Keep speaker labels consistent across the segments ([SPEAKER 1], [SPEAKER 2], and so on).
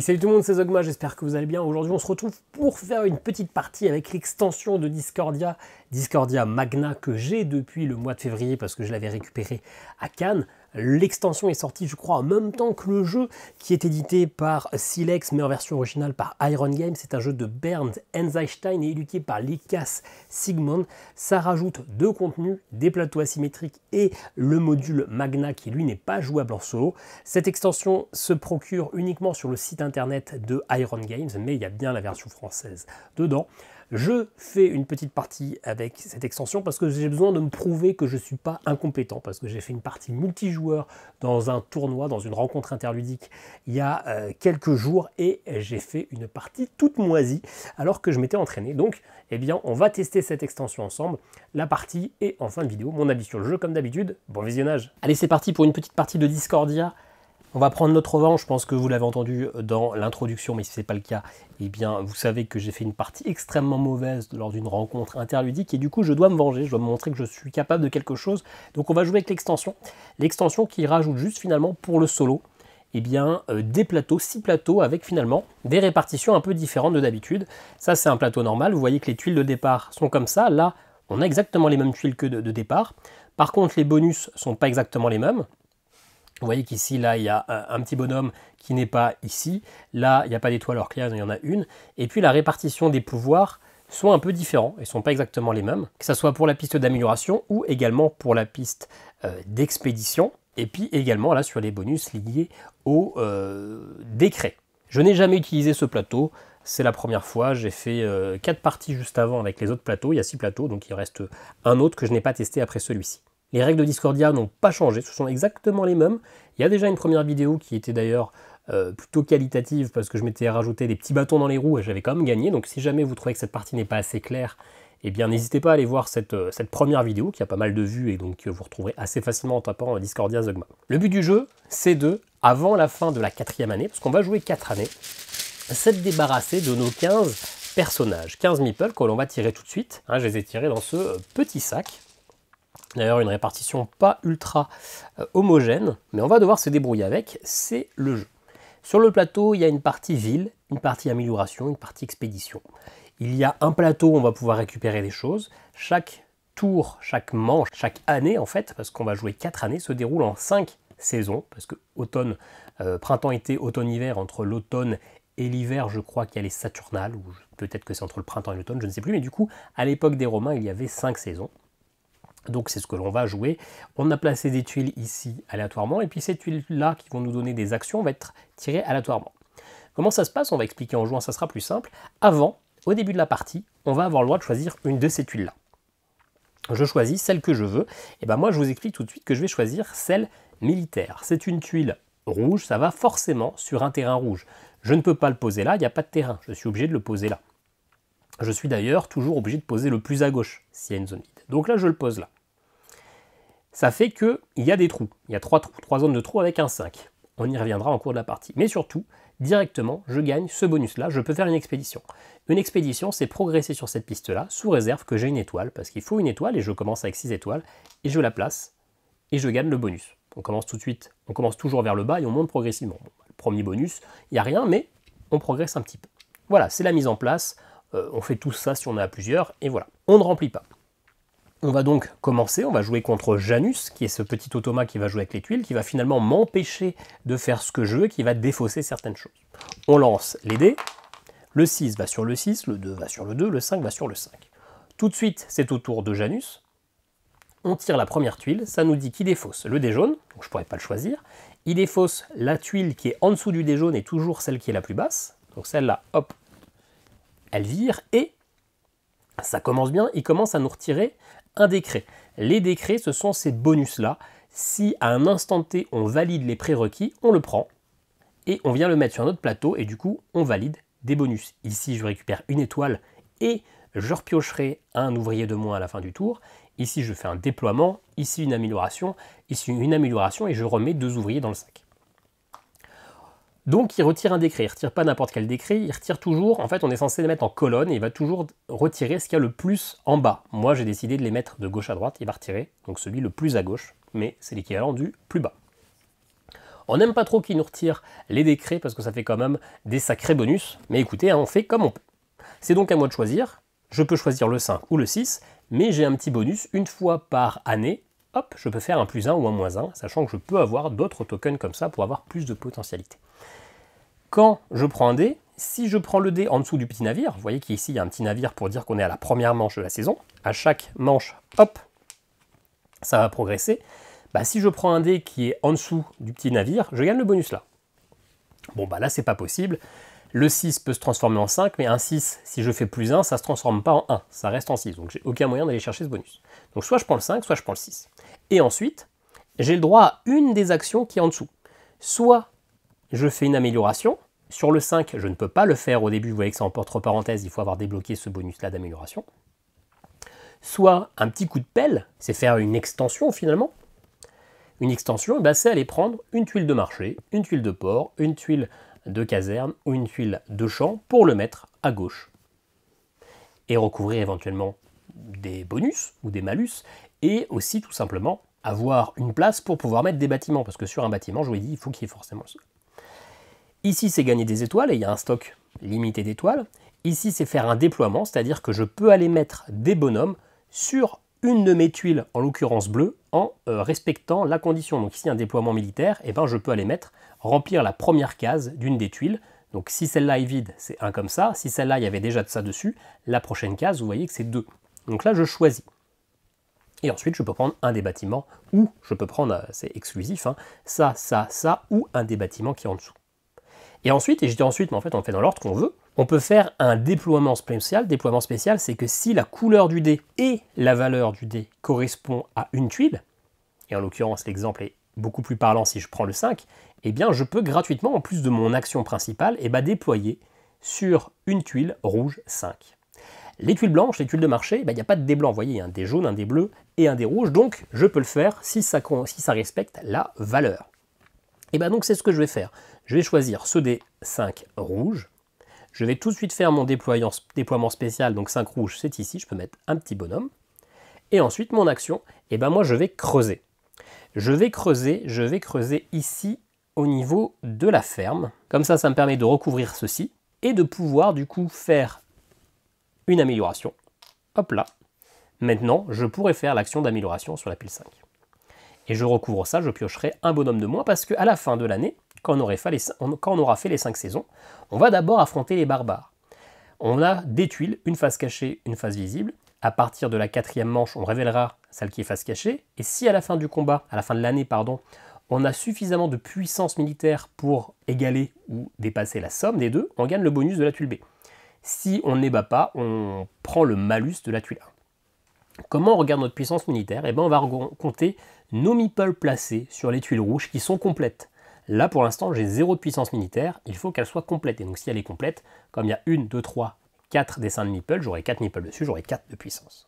[SPEAKER 1] salut tout le monde, c'est Zogma, j'espère que vous allez bien. Aujourd'hui on se retrouve pour faire une petite partie avec l'extension de Discordia, Discordia Magna que j'ai depuis le mois de février parce que je l'avais récupéré à Cannes. L'extension est sortie, je crois, en même temps que le jeu, qui est édité par Silex, mais en version originale par Iron Games. C'est un jeu de Bernd Enzein et éduqué par Likas Sigmund. Ça rajoute deux contenus, des plateaux asymétriques et le module Magna, qui lui n'est pas jouable en solo. Cette extension se procure uniquement sur le site internet de Iron Games, mais il y a bien la version française dedans. Je fais une petite partie avec cette extension parce que j'ai besoin de me prouver que je ne suis pas incompétent, parce que j'ai fait une partie multijoueur dans un tournoi, dans une rencontre interludique il y a euh, quelques jours et j'ai fait une partie toute moisie alors que je m'étais entraîné. Donc, eh bien, on va tester cette extension ensemble. La partie est en fin de vidéo. Mon avis sur le jeu, comme d'habitude. Bon visionnage. Allez, c'est parti pour une petite partie de Discordia on va prendre notre revanche, je pense que vous l'avez entendu dans l'introduction, mais si ce n'est pas le cas, eh bien vous savez que j'ai fait une partie extrêmement mauvaise lors d'une rencontre interludique et du coup je dois me venger, je dois me montrer que je suis capable de quelque chose. Donc on va jouer avec l'extension. L'extension qui rajoute juste finalement pour le solo eh bien, euh, des plateaux, six plateaux avec finalement des répartitions un peu différentes de d'habitude. Ça c'est un plateau normal, vous voyez que les tuiles de départ sont comme ça, là on a exactement les mêmes tuiles que de, de départ. Par contre les bonus sont pas exactement les mêmes. Vous voyez qu'ici, là, il y a euh, un petit bonhomme qui n'est pas ici. Là, il n'y a pas d'étoile hors clair, il y en a une. Et puis la répartition des pouvoirs sont un peu différents et sont pas exactement les mêmes, que ce soit pour la piste d'amélioration ou également pour la piste euh, d'expédition, et puis également là sur les bonus liés au euh, décret. Je n'ai jamais utilisé ce plateau, c'est la première fois, j'ai fait quatre parties juste avant avec les autres plateaux, il y a six plateaux, donc il reste un autre que je n'ai pas testé après celui-ci. Les règles de Discordia n'ont pas changé, ce sont exactement les mêmes. Il y a déjà une première vidéo qui était d'ailleurs euh, plutôt qualitative parce que je m'étais rajouté des petits bâtons dans les roues et j'avais quand même gagné. Donc si jamais vous trouvez que cette partie n'est pas assez claire, eh bien n'hésitez pas à aller voir cette, euh, première vidéo qui a pas mal de vues et donc euh, vous retrouverez assez facilement en tapant Discordia Zogma. Le but du jeu, c'est de, avant la fin de la quatrième année, parce qu'on va jouer quatre années, s'être débarrassé de nos 15 personnages, 15 meeples que l'on va tirer tout de suite. Hein, je les ai tirés dans ce petit sac. D'ailleurs, une répartition pas ultra euh, homogène, mais on va devoir se débrouiller avec, c'est le jeu. Sur le plateau, il y a une partie ville, une partie amélioration, une partie expédition. Il y a un plateau où on va pouvoir récupérer des choses. Chaque tour, chaque manche, chaque année en fait, parce qu'on va jouer quatre années, se déroule en 5 saisons, parce que automne, euh, printemps, été, automne, hiver, entre l'automne et l'hiver, je crois qu'il y a les Saturnales, ou peut-être que c'est entre le printemps et l'automne, je ne sais plus, mais du coup, à l'époque des Romains, il y avait cinq saisons. Donc c'est ce que l'on va jouer. On a placé des tuiles ici aléatoirement, et puis ces tuiles-là qui vont nous donner des actions vont être tirées aléatoirement. Comment ça se passe On va expliquer en jouant, ça sera plus simple. Avant, au début de la partie, on va avoir le droit de choisir une de ces tuiles-là. Je choisis celle que je veux. Et ben moi, je vous explique tout de suite que je vais choisir celle militaire. C'est une tuile rouge, ça va forcément sur un terrain rouge. Je ne peux pas le poser là, il n'y a pas de terrain. Je suis obligé de le poser là. Je suis d'ailleurs toujours obligé de poser le plus à gauche, s'il y a une zone vide. Donc là, je le pose là ça fait qu'il y a des trous. Il y a trois, trous, zones de trous avec un 5. On y reviendra en cours de la partie. Mais surtout, directement, je gagne ce bonus-là, je peux faire une expédition. Une expédition, c'est progresser sur cette piste-là, sous réserve que j'ai une étoile, parce qu'il faut une étoile, et je commence avec 6 étoiles, et je la place, et je gagne le bonus. On commence tout de suite, on commence toujours vers le bas, et on monte progressivement. le premier bonus, il n'y a rien, mais on progresse un petit peu. Voilà, c'est la mise en place, euh, on fait tout ça si on a plusieurs, et voilà. On ne remplit pas. On va donc commencer, on va jouer contre Janus, qui est ce petit automa qui va jouer avec les tuiles, qui va finalement m'empêcher de faire ce que je veux, qui va défausser certaines choses. On lance les dés, le 6 va sur le 6, le 2 va sur le 2, le 5 va sur le 5. Tout de suite, c'est au tour de Janus. On tire la première tuile, ça nous dit qu'il défausse le dé jaune, donc je ne pourrais pas le choisir. Il défausse la tuile qui est en dessous du dé jaune et toujours celle qui est la plus basse. Donc celle-là, hop, elle vire et ça commence bien, il commence à nous retirer un décret. Les décrets, ce sont ces bonus-là. Si à un instant T, on valide les prérequis, on le prend et on vient le mettre sur notre plateau et du coup, on valide des bonus. Ici, je récupère une étoile et je repiocherai un ouvrier de moins à la fin du tour. Ici, je fais un déploiement, ici une amélioration, ici une amélioration et je remets deux ouvriers dans le sac. Donc il retire un décret, il retire pas n'importe quel décret, il retire toujours, en fait on est censé les mettre en colonne, il va toujours retirer ce qu'il y a le plus en bas. Moi j'ai décidé de les mettre de gauche à droite, il va retirer donc celui le plus à gauche, mais c'est l'équivalent du plus bas. On n'aime pas trop qu'il nous retire les décrets parce que ça fait quand même des sacrés bonus, mais écoutez, hein, on fait comme on peut. C'est donc à moi de choisir, je peux choisir le 5 ou le 6, mais j'ai un petit bonus une fois par année, hop, je peux faire un plus 1 ou un moins 1, sachant que je peux avoir d'autres tokens comme ça pour avoir plus de potentialité quand je prends un dé, si je prends le dé en dessous du petit navire, vous voyez qu'ici il y a un petit navire pour dire qu'on est à la première manche de la saison, à chaque manche, hop, ça va progresser. Bah, si je prends un dé qui est en dessous du petit navire, je gagne le bonus là. Bon bah là c'est pas possible. Le 6 peut se transformer en 5, mais un 6, si je fais plus 1, ça se transforme pas en 1, ça reste en 6, donc j'ai aucun moyen d'aller chercher ce bonus. Donc soit je prends le 5, soit je prends le 6. Et ensuite, j'ai le droit à une des actions qui est en dessous. Soit je fais une amélioration. Sur le 5, je ne peux pas le faire au début, vous voyez que c'est porte-parenthèse. il faut avoir débloqué ce bonus-là d'amélioration. Soit un petit coup de pelle, c'est faire une extension finalement. Une extension, eh ben, c'est aller prendre une tuile de marché, une tuile de port, une tuile de caserne ou une tuile de champ pour le mettre à gauche. Et recouvrir éventuellement des bonus ou des malus, et aussi tout simplement avoir une place pour pouvoir mettre des bâtiments, parce que sur un bâtiment, je vous ai dit, il faut qu'il y ait forcément Ici, c'est gagner des étoiles, et il y a un stock limité d'étoiles. Ici, c'est faire un déploiement, c'est-à-dire que je peux aller mettre des bonhommes sur une de mes tuiles, en l'occurrence bleue, en euh, respectant la condition. Donc ici, un déploiement militaire, et eh ben, je peux aller mettre, remplir la première case d'une des tuiles. Donc si celle-là est vide, c'est un comme ça. Si celle-là, il y avait déjà de ça dessus, la prochaine case, vous voyez que c'est deux. Donc là, je choisis. Et ensuite, je peux prendre un des bâtiments, ou je peux prendre, euh, c'est exclusif, hein, ça, ça, ça, ou un des bâtiments qui est en dessous. Et ensuite, et je dis ensuite, mais en fait on fait dans l'ordre qu'on veut, on peut faire un déploiement spécial. Déploiement spécial, c'est que si la couleur du dé et la valeur du dé correspond à une tuile, et en l'occurrence l'exemple est beaucoup plus parlant si je prends le 5, eh bien je peux gratuitement, en plus de mon action principale, eh bien, déployer sur une tuile rouge 5. Les tuiles blanches, les tuiles de marché, eh ben, il n'y a pas de dé blanc, vous voyez, il y a un dé jaune, un dé bleu et un dé rouge, donc je peux le faire si ça, respecte la valeur. Et eh bien donc c'est ce que je vais faire. Je vais choisir ce des 5 rouges. Je vais tout de suite faire mon déploiement spécial, donc 5 rouges, c'est ici, je peux mettre un petit bonhomme. Et ensuite, mon action, et eh ben moi, je vais creuser. Je vais creuser, je vais creuser ici au niveau de la ferme. Comme ça, ça me permet de recouvrir ceci et de pouvoir du coup faire une amélioration. Hop là. Maintenant, je pourrais faire l'action d'amélioration sur la pile 5. Et je recouvre ça, je piocherai un bonhomme de moins parce qu'à la fin de l'année, quand on, aurait aura fait les cinq saisons, on va d'abord affronter les barbares. On a des tuiles, une face cachée, une face visible. À partir de la quatrième manche, on révélera celle qui est face cachée. Et si à la fin du combat, à la fin de l'année, pardon, on a suffisamment de puissance militaire pour égaler ou dépasser la somme des deux, on gagne le bonus de la tuile B. Si on ne bat pas, on prend le malus de la tuile A. Comment on regarde notre puissance militaire et eh bien, on va compter nos meeples placés sur les tuiles rouges qui sont complètes. Là, pour l'instant, j'ai zéro de puissance militaire, il faut qu'elle soit complète. Et donc, si elle est complète, comme il y a une, deux, trois, quatre dessins de meeple, j'aurai quatre meeple dessus, j'aurai quatre de puissance.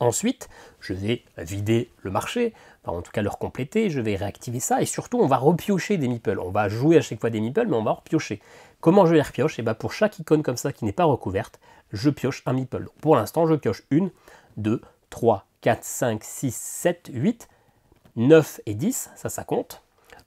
[SPEAKER 1] Ensuite, je vais vider le marché, en tout cas le recompléter, je vais réactiver ça, et surtout, on va repiocher des meeples. On va jouer à chaque fois des meeples, mais on va repiocher. Comment je les repioche Et eh bien pour chaque icône comme ça qui n'est pas recouverte, je pioche un meeple. pour l'instant, je pioche une, deux, 3, 4, 5, 6, 7, 8, 9 et 10, ça, ça compte.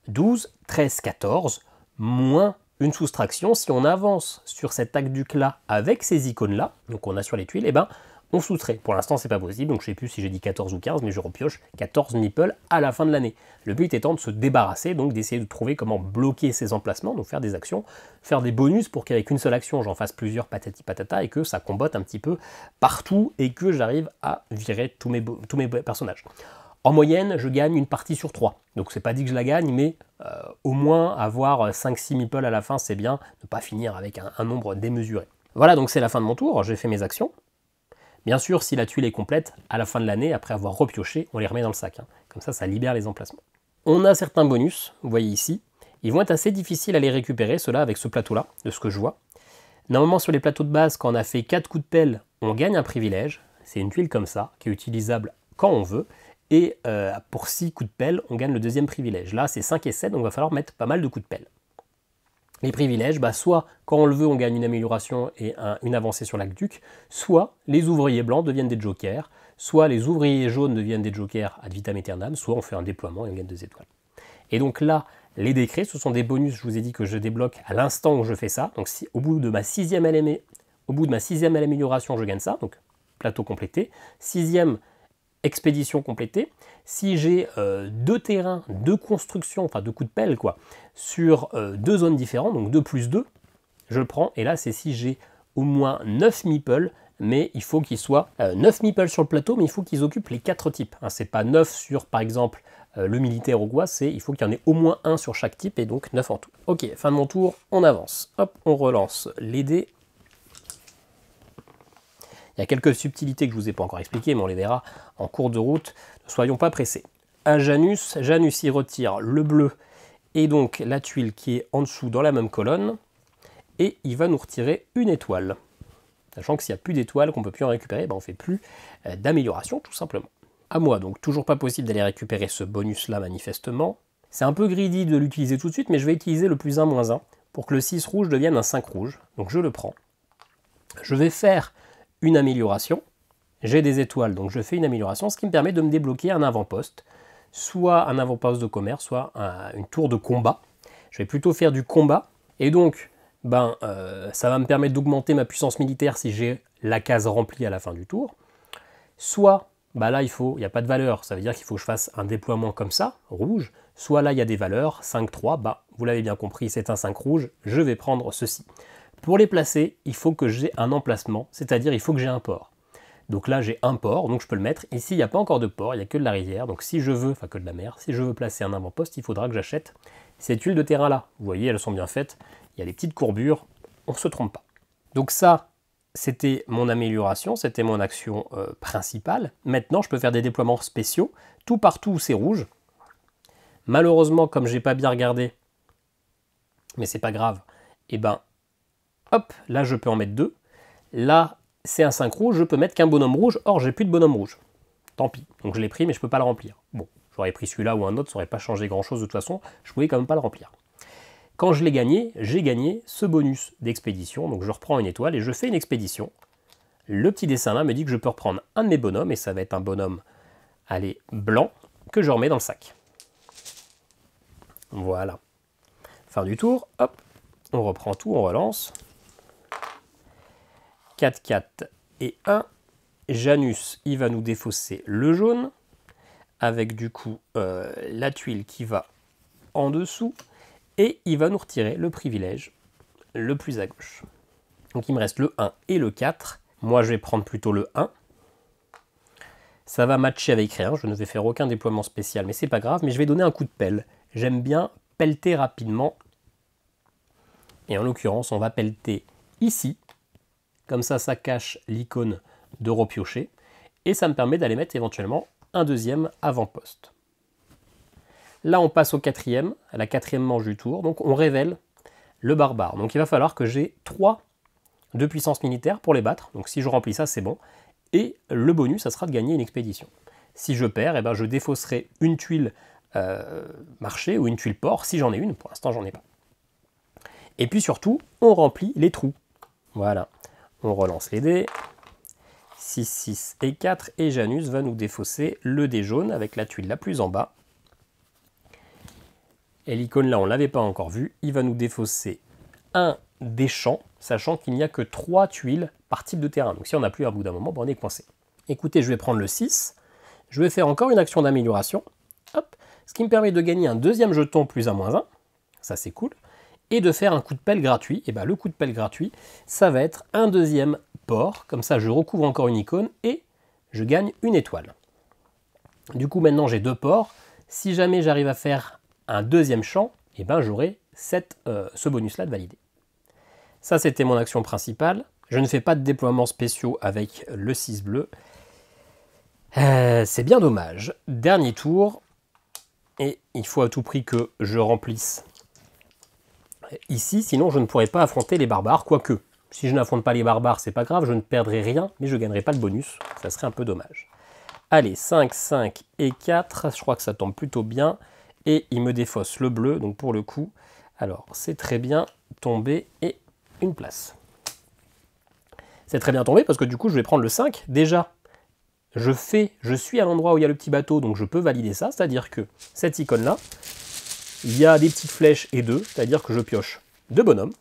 [SPEAKER 1] 12, 13, 14, moins une soustraction. Si on avance sur cet du là avec ces icônes-là, donc on a sur les tuiles, eh ben on soustrait. Pour l'instant, c'est pas possible, donc je sais plus si j'ai dit 14 ou 15, mais je repioche 14 nipples à la fin de l'année. Le but étant de se débarrasser, donc d'essayer de trouver comment bloquer ces emplacements, donc faire des actions, faire des bonus pour qu'avec une seule action, j'en fasse plusieurs patati patata et que ça combatte un petit peu partout et que j'arrive à virer tous mes, tous mes personnages. En moyenne, je gagne une partie sur trois. Donc c'est pas dit que je la gagne, mais euh, au moins avoir 5-6 meeples à la fin, c'est bien, ne pas finir avec un, nombre démesuré. Voilà, donc c'est la fin de mon tour, j'ai fait mes actions. Bien sûr, si la tuile est complète, à la fin de l'année, après avoir repioché, on les remet dans le sac. Hein. Comme ça, ça libère les emplacements. On a certains bonus, vous voyez ici. Ils vont être assez difficiles à les récupérer, ceux-là, avec ce plateau-là, de ce que je vois. Normalement, sur les plateaux de base, quand on a fait 4 coups de pelle, on gagne un privilège. C'est une tuile comme ça, qui est utilisable quand on veut. Et euh, pour 6 coups de pelle, on gagne le deuxième privilège. Là, c'est 5 et 7, donc il va falloir mettre pas mal de coups de pelle. Les privilèges, bah, soit quand on le veut, on gagne une amélioration et une avancée sur l'aqueduc, soit les ouvriers blancs deviennent des jokers, soit les ouvriers jaunes deviennent des jokers ad vitam aeternam, soit on fait un déploiement et on gagne 2 étoiles. Et donc là, les décrets, ce sont des bonus, je vous ai dit que je débloque à l'instant où je fais ça. Donc si au bout de ma sixième, LME, au bout de ma sixième amélioration, je gagne ça, donc plateau complété. Sixième expédition complétée. Si j'ai euh, deux terrains, deux constructions, enfin deux coups de pelle quoi, sur euh, deux zones différentes, donc 2 plus 2, je prends, et là c'est si j'ai au moins 9 meeples, mais il faut qu'ils soient 9 euh, meeples sur le plateau, mais il faut qu'ils occupent les quatre types. Hein, c'est pas 9 sur par exemple le militaire ou quoi, c'est il faut qu'il y en ait au moins un sur chaque type, et donc 9 en tout. Ok, fin de mon tour, on avance. Hop, on relance les dés, il y a quelques subtilités que je ne vous ai pas encore expliquées, mais on les verra en cours de route. Ne soyons pas pressés. Un Janus, Janus y retire le bleu et donc la tuile qui est en dessous dans la même colonne. Et il va nous retirer une étoile. Sachant que s'il n'y a plus d'étoiles, qu'on ne peut plus en récupérer, ben, on ne fait plus euh, d'amélioration tout simplement. À moi, donc toujours pas possible d'aller récupérer ce bonus-là manifestement. C'est un peu greedy de l'utiliser tout de suite, mais je vais utiliser le plus 1 1 pour que le 6 rouge devienne un 5 rouge. Donc je le prends. Je vais faire une amélioration. J'ai des étoiles, donc je fais une amélioration, ce qui me permet de me débloquer un avant-poste, soit un avant-poste de commerce, soit une tour de combat. Je vais plutôt faire du combat, et donc ben, euh, ça va me permettre d'augmenter ma puissance militaire si j'ai la case remplie à la fin du tour. Soit bah là, il n'y il a pas de valeur, ça veut dire qu'il faut que je fasse un déploiement comme ça, rouge, soit là, il y a des valeurs, 5, 3, bah, vous l'avez bien compris, c'est un 5 rouge, je vais prendre ceci. Pour les placer, il faut que j'ai un emplacement, c'est-à-dire il faut que j'ai un port. Donc là, j'ai un port, donc je peux le mettre. Ici, il n'y a pas encore de port, il n'y a que de la rivière. Donc si je veux, enfin que de la mer, si je veux placer un avant-poste, il faudra que j'achète cette huile de terrain-là. Vous voyez, elles sont bien faites. Il y a des petites courbures, on ne se trompe pas. Donc ça, c'était mon amélioration, c'était mon action euh, principale. Maintenant, je peux faire des déploiements spéciaux. Tout partout où c'est rouge. Malheureusement, comme je n'ai pas bien regardé, mais c'est pas grave, et eh ben hop, là je peux en mettre deux. Là, c'est un 5 rouge, je peux mettre qu'un bonhomme rouge, or j'ai plus de bonhomme rouge. Tant pis, donc je l'ai pris mais je peux pas le remplir. Bon, j'aurais pris celui-là ou un autre, ça n'aurait pas changé grand-chose de toute façon, je pouvais quand même pas le remplir. Quand je l'ai gagné, j'ai gagné ce bonus d'expédition, donc je reprends une étoile et je fais une expédition. Le petit dessin là me dit que je peux reprendre un de mes bonhommes, et ça va être un bonhomme, allez, blanc, que je remets dans le sac. Voilà. Fin du tour, hop, on reprend tout, on relance. 4, 4 et 1. Janus, il va nous défausser le jaune, avec du coup euh, la tuile qui va en dessous, et il va nous retirer le privilège le plus à gauche. Donc il me reste le 1 et le 4. Moi, je vais prendre plutôt le 1. Ça va matcher avec rien, je ne vais faire aucun déploiement spécial, mais c'est pas grave. Mais je vais donner un coup de pelle. J'aime bien pelleter rapidement. Et en l'occurrence, on va pelleter ici, comme ça, ça cache l'icône de repiocher. Et ça me permet d'aller mettre éventuellement un deuxième avant-poste. Là, on passe au quatrième, à la quatrième manche du tour. Donc, on révèle le barbare. Donc, il va falloir que j'ai 3 de puissance militaire pour les battre. Donc, si je remplis ça, c'est bon. Et le bonus, ça sera de gagner une expédition. Si je perds, eh ben, je défausserai une tuile euh, marché ou une tuile port, si j'en ai une. Pour l'instant, j'en ai pas. Et puis surtout, on remplit les trous. Voilà. On relance les dés. 6, 6 et 4. Et Janus va nous défausser le dé jaune avec la tuile la plus en bas. Et l'icône là, on ne l'avait pas encore vu. Il va nous défausser un des champs, sachant qu'il n'y a que 3 tuiles par type de terrain. Donc si on n'a plus à bout d'un moment, on est coincé. Écoutez, je vais prendre le 6. Je vais faire encore une action d'amélioration. Hop, ce qui me permet de gagner un deuxième jeton plus un moins 1. Ça c'est cool et de faire un coup de pelle gratuit. Et bien le coup de pelle gratuit, ça va être un deuxième port, comme ça je recouvre encore une icône et je gagne une étoile. Du coup maintenant j'ai deux ports, si jamais j'arrive à faire un deuxième champ, et eh ben j'aurai euh, ce bonus-là de valider. Ça c'était mon action principale, je ne fais pas de déploiements spéciaux avec le 6 bleu, euh, c'est bien dommage. Dernier tour, et il faut à tout prix que je remplisse ici, sinon je ne pourrais pas affronter les barbares, quoique. Si je n'affronte pas les barbares, c'est pas grave, je ne perdrai rien, mais je gagnerai pas le bonus, ça serait un peu dommage. Allez, 5, 5 et 4, je crois que ça tombe plutôt bien, et il me défausse le bleu, donc pour le coup, alors c'est très bien tombé et une place. C'est très bien tombé parce que du coup je vais prendre le 5, déjà je fais, je suis à l'endroit où il y a le petit bateau, donc je peux valider ça, c'est-à-dire que cette icône-là, il y a des petites flèches et deux, c'est-à-dire que je pioche deux bonhommes.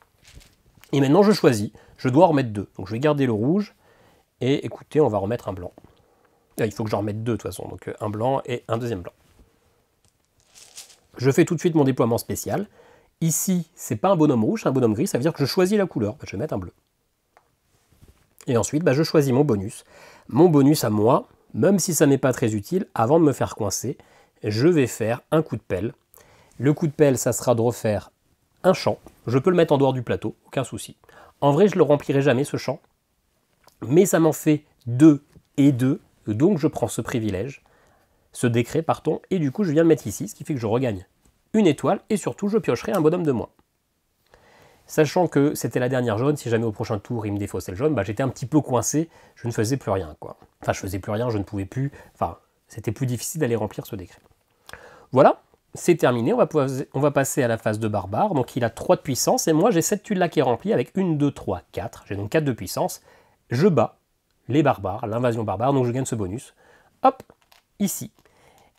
[SPEAKER 1] Et maintenant, je choisis. Je dois remettre deux. Donc, je vais garder le rouge. Et écoutez, on va remettre un blanc. Ah, il faut que j'en remette deux, de toute façon. Donc, euh, un blanc et un deuxième blanc. Je fais tout de suite mon déploiement spécial. Ici, c'est pas un bonhomme rouge, c'est un bonhomme gris. Ça veut dire que je choisis la couleur. Bah, je vais mettre un bleu. Et ensuite, bah, je choisis mon bonus. Mon bonus à moi, même si ça n'est pas très utile, avant de me faire coincer, je vais faire un coup de pelle le coup de pelle, ça sera de refaire un champ. Je peux le mettre en dehors du plateau, aucun souci. En vrai, je le remplirai jamais ce champ, mais ça m'en fait deux et deux. donc je prends ce privilège, ce décret, pardon, et du coup, je viens le mettre ici, ce qui fait que je regagne une étoile, et surtout, je piocherai un bonhomme de moins. Sachant que c'était la dernière jaune, si jamais au prochain tour il me défaussait le jaune, bah, j'étais un petit peu coincé, je ne faisais plus rien. Quoi. Enfin, je faisais plus rien, je ne pouvais plus. Enfin, c'était plus difficile d'aller remplir ce décret. Voilà, c'est terminé, on va, passer à la phase de barbare. Donc il a 3 de puissance et moi j'ai cette tuile là qui est remplie avec 1, 2, 3, 4. J'ai donc 4 de puissance. Je bats les barbares, l'invasion barbare, donc je gagne ce bonus. Hop, ici.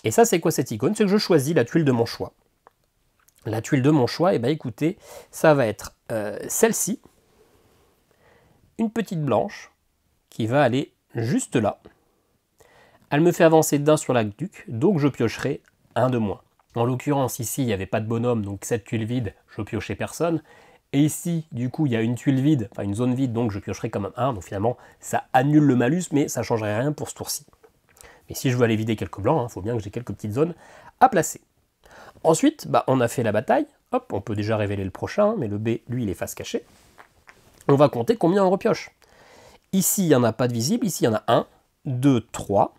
[SPEAKER 1] Et ça c'est quoi cette icône C'est que je choisis la tuile de mon choix. La tuile de mon choix, et eh ben écoutez, ça va être euh, celle-ci. Une petite blanche qui va aller juste là. Elle me fait avancer d'un sur l'aqueduc, donc je piocherai un de moins. En l'occurrence, ici, il n'y avait pas de bonhomme, donc cette tuile vide, je piochais personne. Et ici, du coup, il y a une tuile vide, enfin une zone vide, donc je piocherai quand même un. Donc finalement, ça annule le malus, mais ça ne changerait rien pour ce tour-ci. Mais si je veux aller vider quelques blancs, il hein, faut bien que j'ai quelques petites zones à placer. Ensuite, bah, on a fait la bataille. Hop, on peut déjà révéler le prochain, mais le B, lui, il est face cachée. On va compter combien on repioche. Ici, il n'y en a pas de visible. Ici, il y en a 1, 2, 3,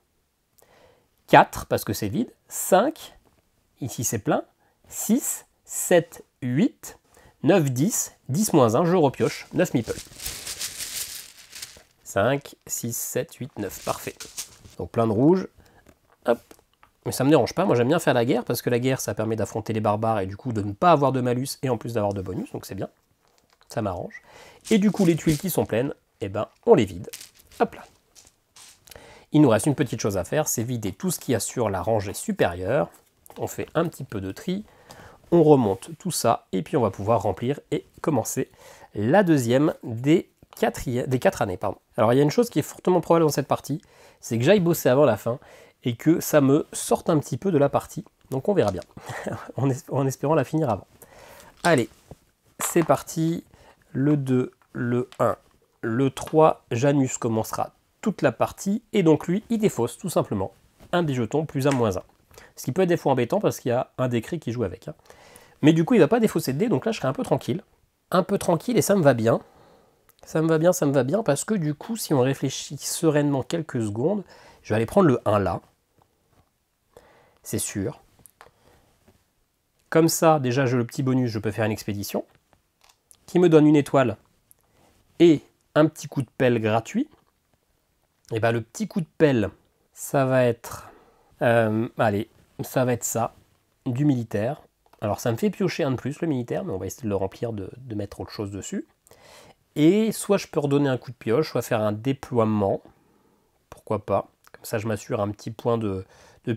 [SPEAKER 1] 4, parce que c'est vide, 5, ici c'est plein, 6, 7, 8, 9, 10, 10 moins 1, je repioche, 9 meeples. 5, 6, 7, 8, 9, parfait. Donc plein de rouge, hop. Mais ça me dérange pas, moi j'aime bien faire la guerre, parce que la guerre ça permet d'affronter les barbares et du coup de ne pas avoir de malus et en plus d'avoir de bonus, donc c'est bien, ça m'arrange. Et du coup les tuiles qui sont pleines, eh ben on les vide, hop là. Il nous reste une petite chose à faire, c'est vider tout ce qu'il y a sur la rangée supérieure on fait un petit peu de tri, on remonte tout ça, et puis on va pouvoir remplir et commencer la deuxième des quatre, des années. Pardon. Alors il y a une chose qui est fortement probable dans cette partie, c'est que j'aille bosser avant la fin, et que ça me sorte un petit peu de la partie, donc on verra bien, en espérant la finir avant. Allez, c'est parti, le 2, le 1, le 3, Janus commencera toute la partie, et donc lui, il défausse tout simplement un des jetons plus un moins un. Ce qui peut être des fois embêtant parce qu'il y a un décrit qui joue avec. Hein. Mais du coup, il ne va pas défausser de dés, donc là, je serai un peu tranquille. Un peu tranquille, et ça me va bien. Ça me va bien, ça me va bien, parce que du coup, si on réfléchit sereinement quelques secondes, je vais aller prendre le 1 là. C'est sûr. Comme ça, déjà, j'ai le petit bonus, je peux faire une expédition, qui me donne une étoile et un petit coup de pelle gratuit. Et eh bien, le petit coup de pelle, ça va être... Euh, allez, ça va être ça, du militaire. Alors ça me fait piocher un de plus le militaire, mais on va essayer de le remplir, de, mettre autre chose dessus. Et soit je peux redonner un coup de pioche, soit faire un déploiement, pourquoi pas. Comme ça je m'assure un petit point de,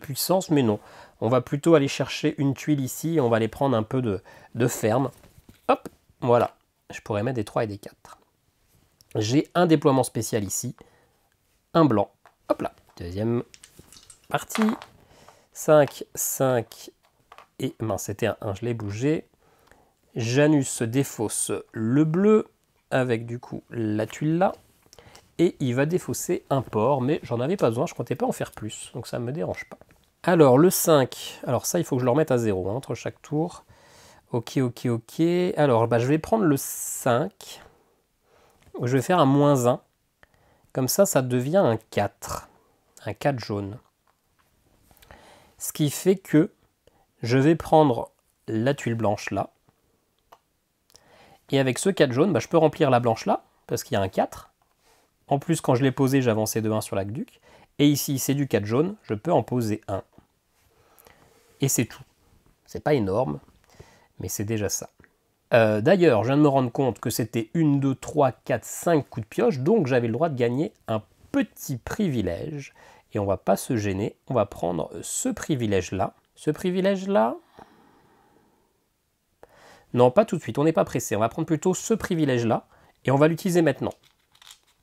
[SPEAKER 1] puissance, mais non. On va plutôt aller chercher une tuile ici, on va aller prendre un peu de, de ferme. Hop, voilà, je pourrais mettre des 3 et des 4. J'ai un déploiement spécial ici, un blanc. Hop là, deuxième partie. 5, 5, et mince, c'était un 1, je l'ai bougé. Janus défausse le bleu avec du coup la tuile là. Et il va défausser un port, mais j'en avais pas besoin, je comptais pas en faire plus, donc ça ne me dérange pas. Alors le 5, alors ça il faut que je le remette à 0 hein, entre chaque tour. Ok, ok, ok. Alors bah, je vais prendre le 5. Je vais faire un moins 1. Comme ça, ça devient un 4. Un 4 jaune. Ce qui fait que je vais prendre la tuile blanche là. Et avec ce 4 jaune, bah, je peux remplir la blanche là, parce qu'il y a un 4. En plus, quand je l'ai posé, j'avançais de 1 sur l'aqueduc. Et ici, c'est du 4 jaune, je peux en poser 1. Et c'est tout. C'est pas énorme, mais c'est déjà ça. Euh, d'ailleurs, je viens de me rendre compte que c'était 1, 2, 3, 4, 5 coups de pioche, donc j'avais le droit de gagner un petit privilège. Et on va pas se gêner, on va prendre ce privilège-là. Ce privilège-là Non, pas tout de suite, on n'est pas pressé. On va prendre plutôt ce privilège-là et on va l'utiliser maintenant.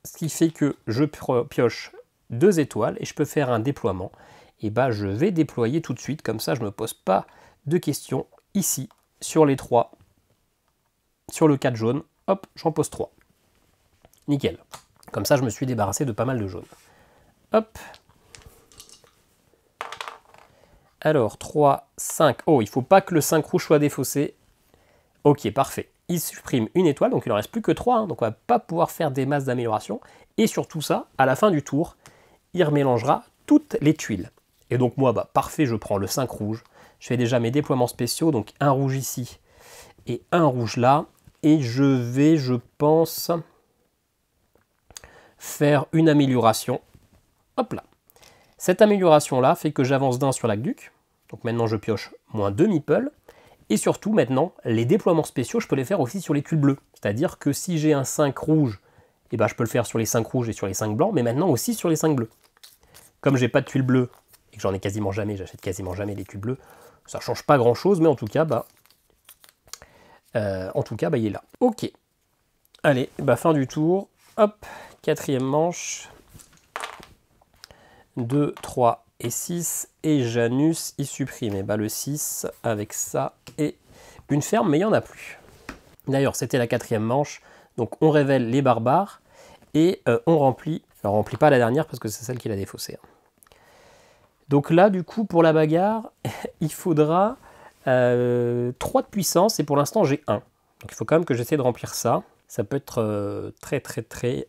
[SPEAKER 1] Ce qui fait que je pioche deux étoiles et je peux faire un déploiement. Et eh bah ben, je vais déployer tout de suite, comme ça je ne me pose pas de questions ici sur les trois, sur le 4 jaune. Hop, j'en pose 3. Nickel. Comme ça, je me suis débarrassé de pas mal de jaunes. Hop, alors, 3, 5. Oh, il faut pas que le 5 rouge soit défaussé. Ok, parfait. Il supprime une étoile, donc il en reste plus que 3, hein. donc on va pas pouvoir faire des masses d'amélioration. Et sur tout ça, à la fin du tour, il remélangera toutes les tuiles. Et donc moi, bah parfait, je prends le 5 rouge. Je fais déjà mes déploiements spéciaux, donc un rouge ici et un rouge là. Et je vais, je pense, faire une amélioration. Hop là. Cette amélioration-là fait que j'avance d'un sur l'aqueduc. Donc maintenant, je pioche moins 2 meeples. Et surtout, maintenant, les déploiements spéciaux, je peux les faire aussi sur les tuiles bleues. C'est-à-dire que si j'ai un 5 rouge, eh ben, je peux le faire sur les 5 rouges et sur les 5 blancs, mais maintenant aussi sur les 5 bleus. Comme j'ai pas de tuiles bleues, et que j'en ai quasiment jamais, j'achète quasiment jamais des tuiles bleues, ça change pas grand-chose, mais en tout cas, bah, euh, en tout cas, bah, il est là. Ok. Allez, bah, fin du tour. Hop, quatrième manche. 2, 3, et 6 et Janus y Et Bah, le 6 avec ça et une ferme, mais il n'y en a plus. D'ailleurs, c'était la quatrième manche, donc on révèle les barbares et euh, on remplit. Alors on remplit pas la dernière parce que c'est celle qui l'a défaussée. Hein. Donc là, du coup, pour la bagarre, il faudra 3 euh, de puissance et pour l'instant j'ai 1. Donc il faut quand même que j'essaie de remplir ça. Ça peut être euh, très très très...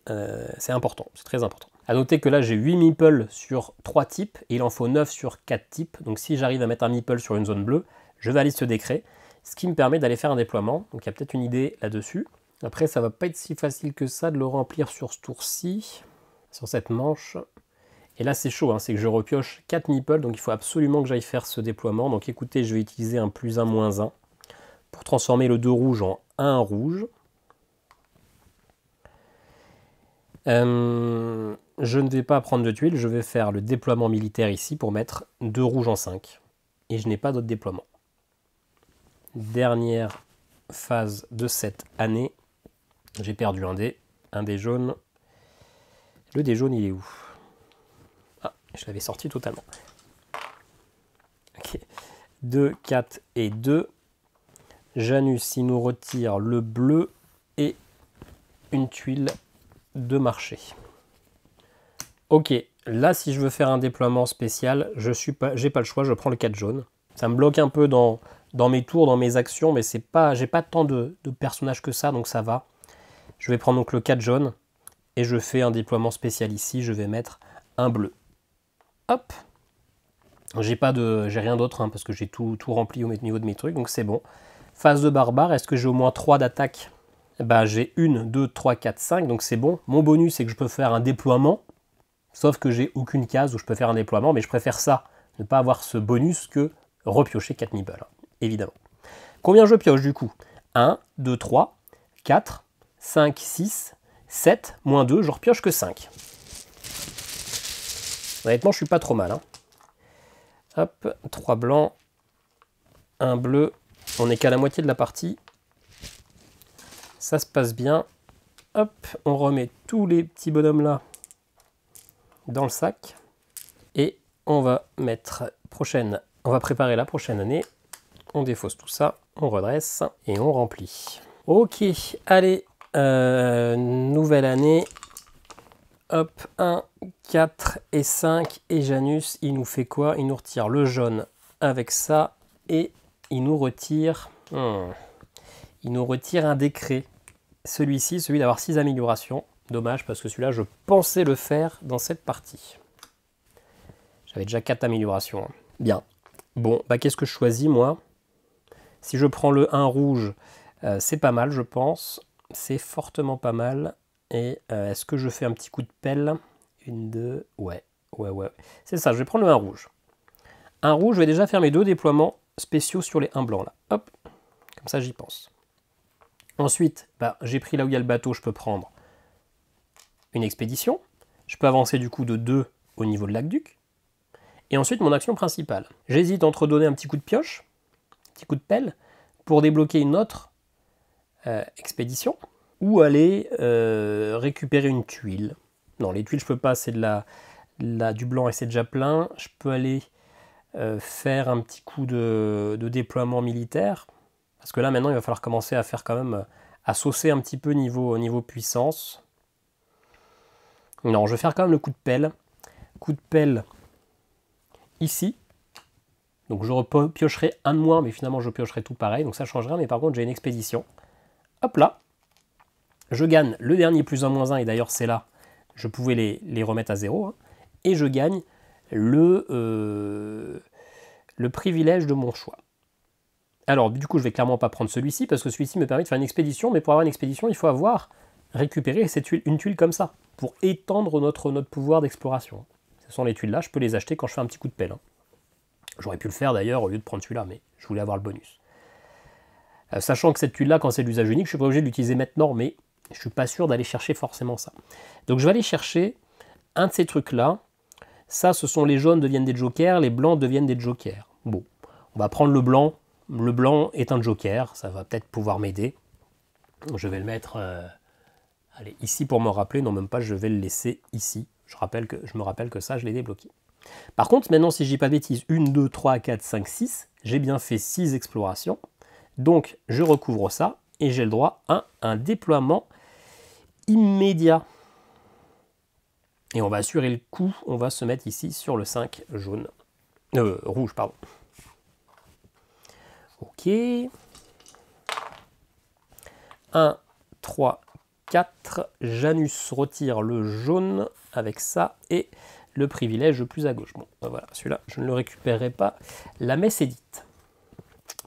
[SPEAKER 1] c'est important, c'est très important. A noter que là j'ai 8 meeples sur 3 types et il en faut 9 sur 4 types. Donc si j'arrive à mettre un meeple sur une zone bleue, je valide ce décret, ce qui me permet d'aller faire un déploiement. Donc il y a peut-être une idée là-dessus. Après ça va pas être si facile que ça de le remplir sur ce tour-ci, sur cette manche. Et là c'est chaud, hein. c'est que je repioche 4 meeples, donc il faut absolument que j'aille faire ce déploiement. Donc écoutez, je vais utiliser un plus 1 moins 1 pour transformer le 2 rouge en 1 rouge je ne vais pas prendre de tuiles, je vais faire le déploiement militaire ici pour mettre deux rouges en 5. Et je n'ai pas d'autre déploiement. Dernière phase de cette année. J'ai perdu un dé, un dé jaune. Le dé jaune, il est où Ah, je l'avais sorti totalement. Ok. 2, 4 et 2. Janus, il nous retire le bleu et une tuile de marché. Ok, là si je veux faire un déploiement spécial, je suis pas, j'ai pas le choix, je prends le 4 jaune. Ça me bloque un peu dans, mes tours, dans mes actions, mais c'est pas, j'ai pas tant de, personnages que ça, donc ça va. Je vais prendre donc le 4 jaune et je fais un déploiement spécial ici. Je vais mettre un bleu. Hop. J'ai pas de, j'ai rien d'autre hein, parce que j'ai tout, tout rempli au niveau de mes trucs, donc c'est bon. Phase de barbare, est-ce que j'ai au moins 3 d'attaque bah, j'ai 1, 2, 3, 4, 5, donc c'est bon. Mon bonus, c'est que je peux faire un déploiement sauf que j'ai aucune case où je peux faire un déploiement, mais je préfère ça, ne pas avoir ce bonus que repiocher 4 meeples, évidemment. Combien je pioche du coup 1, 2, 3, 4, 5, 6, 7, moins 2, je repioche que 5. Honnêtement, je suis pas trop mal. Hein. Hop, 3 blancs, 1 bleu, on n'est qu'à la moitié de la partie. Ça se passe bien. Hop, on remet tous les petits bonhommes là dans le sac. Et on va mettre prochaine, on va préparer la prochaine année. On défausse tout ça, on redresse et on remplit. Ok, allez, euh, nouvelle année. Hop, 1, 4 et 5. Et Janus, il nous fait quoi Il nous retire le jaune avec ça et il nous retire... Hmm, il nous retire un décret. Celui-ci, celui, celui d'avoir 6 améliorations. Dommage parce que celui-là, je pensais le faire dans cette partie. J'avais déjà 4 améliorations. Hein. Bien. Bon, bah qu'est-ce que je choisis moi Si je prends le 1 rouge, euh, c'est pas mal je pense. C'est fortement pas mal. Et euh, est-ce que je fais un petit coup de pelle Une, deux... Ouais, ouais, ouais. C'est ça, je vais prendre le 1 rouge. 1 rouge, je vais déjà faire mes deux déploiements spéciaux sur les 1 blancs Hop, comme ça j'y pense. Ensuite, bah, j'ai pris là où il y a le bateau, je peux prendre une expédition, je peux avancer du coup de 2 au niveau de l'aqueduc, et ensuite mon action principale. J'hésite entre donner un petit coup de pioche, un petit coup de pelle, pour débloquer une autre euh, expédition, ou aller euh, récupérer une tuile. Non, les tuiles je peux pas, c'est de la, du blanc et c'est déjà plein. Je peux aller euh, faire un petit coup de, déploiement militaire, parce que là maintenant il va falloir commencer à faire quand même, à saucer un petit peu niveau, niveau puissance. Non, je vais faire quand même le coup de pelle. Coup de pelle ici. Donc je piocherai un de moins, mais finalement je piocherai tout pareil. Donc ça change rien, mais par contre j'ai une expédition. Hop là. Je gagne le dernier plus un, moins un. et d'ailleurs c'est là, je pouvais les, remettre à zéro. Hein. Et je gagne le, euh, le privilège de mon choix. Alors du coup je vais clairement pas prendre celui-ci, parce que celui-ci me permet de faire une expédition, mais pour avoir une expédition il faut avoir récupérer une tuile comme ça, pour étendre notre, notre pouvoir d'exploration. Ce sont les tuiles-là, je peux les acheter quand je fais un petit coup de pelle. Hein. J'aurais pu le faire d'ailleurs au lieu de prendre celui-là, mais je voulais avoir le bonus. Euh, sachant que cette tuile-là, quand c'est l'usage unique, je suis pas obligé de l'utiliser maintenant, mais je suis pas sûr d'aller chercher forcément ça. Donc je vais aller chercher un de ces trucs-là. Ça, ce sont les jaunes deviennent des jokers, les blancs deviennent des jokers. Bon, on va prendre le blanc. Le blanc est un joker, ça va peut-être pouvoir m'aider. Je vais le mettre... Euh, Allez, ici pour me rappeler, non même pas, je vais le laisser ici. Je, me rappelle que ça, je l'ai débloqué. Par contre, maintenant, si je dis pas de bêtises, 1, 2, 3, 4, 5, 6, j'ai bien fait 6 explorations. Donc, je recouvre ça et j'ai le droit à un déploiement immédiat. Et on va assurer le coup, on va se mettre ici sur le 5 jaune. Euh, rouge, pardon. Ok. 1, 3, 4. Janus retire le jaune avec ça et le privilège plus à gauche. Bon, ben voilà, celui-là, je ne le récupérerai pas. La messe est dite.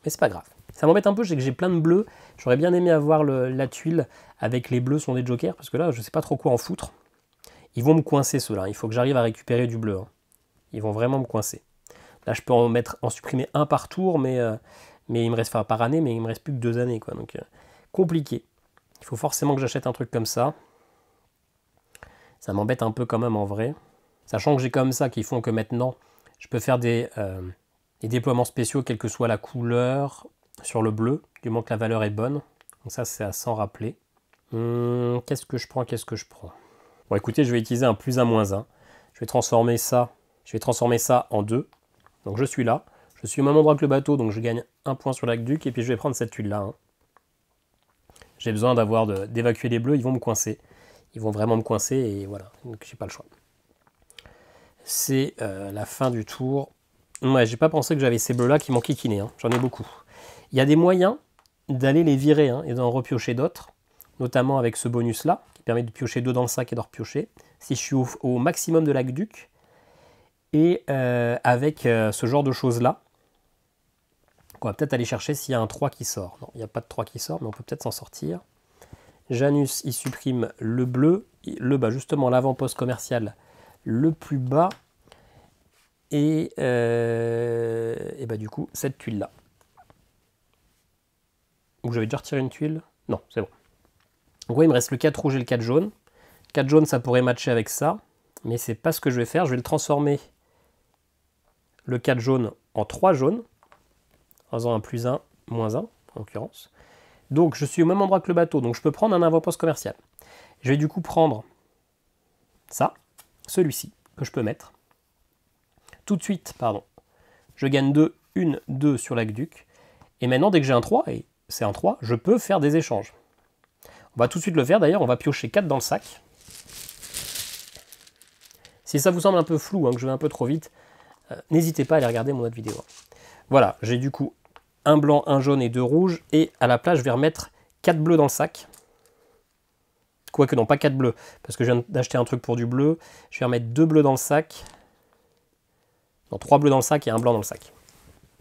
[SPEAKER 1] Mais c'est pas grave. Ça m'embête un peu, c'est que j'ai plein de bleus. J'aurais bien aimé avoir la tuile avec les bleus sont des jokers, parce que là, je ne sais pas trop quoi en foutre. Ils vont me coincer ceux-là. Il faut que j'arrive à récupérer du bleu. Hein. Ils vont vraiment me coincer. Là, je peux en mettre, en supprimer un par tour, mais, euh, mais il me reste, par année, mais il me reste plus que deux années, quoi. Donc, euh, compliqué. Il faut forcément que j'achète un truc comme ça. Ça m'embête un peu quand même en vrai. Sachant que j'ai comme ça qui font que maintenant, je peux faire euh, des, déploiements spéciaux, quelle que soit la couleur, sur le bleu, du moment que la valeur est bonne. Donc ça, c'est à s'en rappeler. Hum, qu'est-ce que je prends Qu'est-ce que je prends Bon, écoutez, je vais utiliser un plus un moins 1. Je vais transformer ça, je vais transformer ça en deux. Donc je suis là. Je suis au même endroit que le bateau, donc je gagne un point sur l'aqueduc. Et puis je vais prendre cette tuile-là. Hein j'ai besoin d'avoir d'évacuer les bleus, ils vont me coincer. Ils vont vraiment me coincer et voilà, donc j'ai pas le choix. C'est euh, la fin du tour. Ouais, j'ai pas pensé que j'avais ces bleus-là qui m'ont hein. j'en ai beaucoup. Il y a des moyens d'aller les virer hein, et d'en repiocher d'autres, notamment avec ce bonus-là, qui permet de piocher deux dans le sac et de repiocher, si je suis au, maximum de l'aqueduc, et euh, avec euh, ce genre de choses-là, on va peut-être aller chercher s'il y a un 3 qui sort. Non, il n'y a pas de 3 qui sort, mais on peut peut-être s'en sortir. Janus, il supprime le bleu, le bas, justement l'avant-poste commercial le plus bas. Euh, et, bah, du coup, cette tuile-là. Ou j'avais déjà retiré une tuile Non, c'est bon. Donc il me reste le 4 rouge et le 4 jaune. 4 jaune, ça pourrait matcher avec ça. Mais c'est pas ce que je vais faire. Je vais le transformer, le 4 jaune, en 3 jaunes en faisant un plus 1, moins 1, en l'occurrence. Donc je suis au même endroit que le bateau, donc je peux prendre un avant-poste commercial. Je vais du coup prendre ça, celui-ci, que je peux mettre. Tout de suite, pardon, je gagne 2, 1, 2 sur l'aqueduc. Et maintenant, dès que j'ai un 3, et c'est un 3, je peux faire des échanges. On va tout de suite le faire, d'ailleurs, on va piocher 4 dans le sac. Si ça vous semble un peu flou, hein, que je vais un peu trop vite, euh, n'hésitez pas à aller regarder mon autre vidéo. Voilà, j'ai du coup un blanc, un jaune et deux rouges. Et à la place, je vais remettre quatre bleus dans le sac. Quoique non, pas quatre bleus, parce que je viens d'acheter un truc pour du bleu. Je vais remettre deux bleus dans le sac. Non, trois bleus dans le sac et un blanc dans le sac.